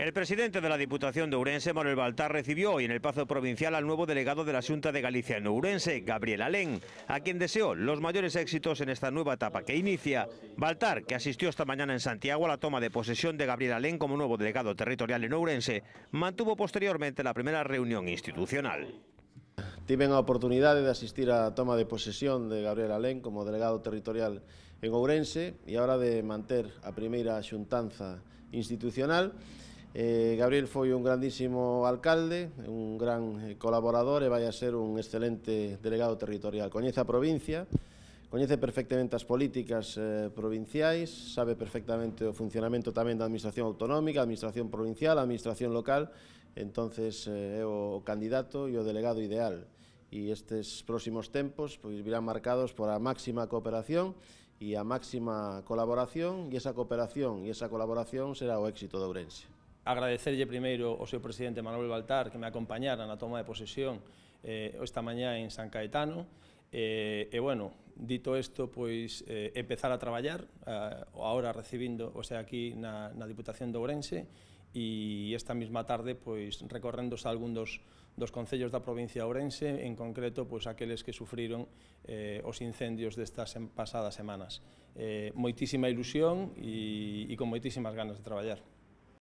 El presidente de la Diputación de Ourense, Manuel Baltar, recibió hoy en el Pazo Provincial al nuevo delegado de la Junta de Galicia en Ourense, Gabriel Alén, a quien deseó los mayores éxitos en esta nueva etapa que inicia. Baltar, que asistió esta mañana en Santiago a la toma de posesión de Gabriel Alén como nuevo delegado territorial en Ourense, mantuvo posteriormente la primera reunión institucional. Tiven a de asistir la toma de posesión de Gabriel Alén como delegado territorial en Ourense y ahora de manter a primeira xuntanza institucional Eh, Gabriel foi un grandísimo alcalde, un gran eh, colaborador e vai a ser un excelente delegado territorial. Coñece a provincia, coñece perfectamente as políticas eh, provinciais, sabe perfectamente o funcionamento tamén da administración autonómica, administración provincial, administración local, entonces eh, é o candidato e o delegado ideal. E estes próximos tempos pois virán marcados por a máxima cooperación e a máxima colaboración, e esa cooperación e esa colaboración será o éxito de Ourense agradecerlle primeiro ao seu presidente Manuel Baltar que me acompañara na toma de posesión eh, esta mañá en San Caetano eh, e bueno, dito isto, pois eh, empezar a traballar eh, ahora recibindo, o sea, aquí na, na Diputación de Ourense e esta misma tarde pois recorréndose algún dos, dos concellos da provincia de Ourense, en concreto pois aqueles que sufriron eh, os incendios destas pasadas semanas. Eh, moitísima ilusión e, e con moitísimas ganas de traballar.